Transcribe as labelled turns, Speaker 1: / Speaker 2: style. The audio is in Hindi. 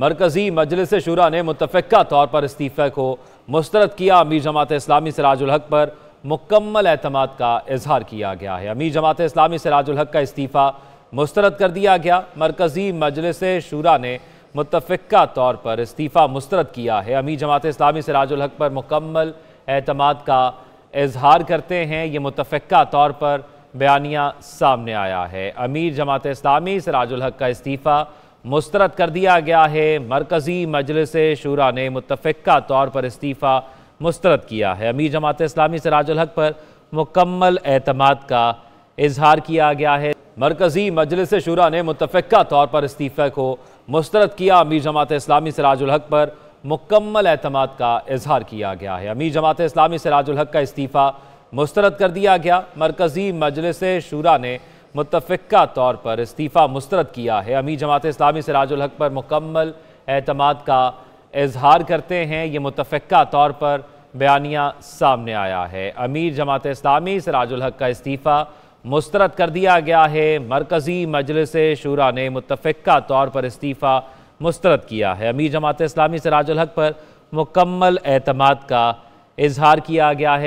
Speaker 1: मरकजी मजलिस शुरा ने मुतफ़ा तौर पर इस्तीफ़े को मुस्तरद किया अमीर जमात इस्लामी सराजुलहक पर मुकम्मल अहतमाद का इजहार किया गया है अमीर जमात इस्लामी सराजुलहक का इस्तीफ़ा मुस्तरद कर दिया गया मरकजी मजलिस शुरा ने मुतफ़ा तौर पर इस्तीफ़ा मुस्तरद किया है अमीर जमात इस्लामी सराजुलहक पर मुकम्मल अहतमाद का इजहार करते हैं ये मुतफ़ा तौर पर बयानिया सामने आया है अमीर जमात इस्लामी सराजुलहक का इस्तीफ़ा मुस्तरद कर दिया गया है मरकज़ी मजलिस शुरा ने मुतफ़ा तौर पर इस्तीफ़ा मुस्तरद किया है अमीर जमात इस्लामी हक पर मुकम्मल अतमाद का इजहार किया गया है मरकज़ी मजलिस शुरा ने मुतफ़ा तौर पर इस्तीफ़े को मुस्तरद किया अमीर जमात इस्लामी हक पर मुकम्मल अहतमाद का इजहार किया गया है अमीर जमात इस्लामी हक का इस्तीफ़ा मुस्तरद कर दिया गया मरकज़ी मजलिस शुरा ने मुतफ़ा तौर पर इस्तीफ़ा मुस्रद किया है अमीर जमात इस्लामी सराजुल हक पर मुकम्मल अहतमाद का इजहार करते हैं ये मुतफ़ा तौर पर बयानिया सामने आया है अमीर जमात इस्लामी सराजुल हक का इस्तीफ़ा मुस्तरद कर दिया गया है मरकज़ी मजलिस शुरा ने मुतफ़ा तौर पर इस्तीफ़ा मुस्रद किया है अमीर जमात इस्लामी सराजुल हक पर मुकम्मल अतमाद का इजहार किया गया है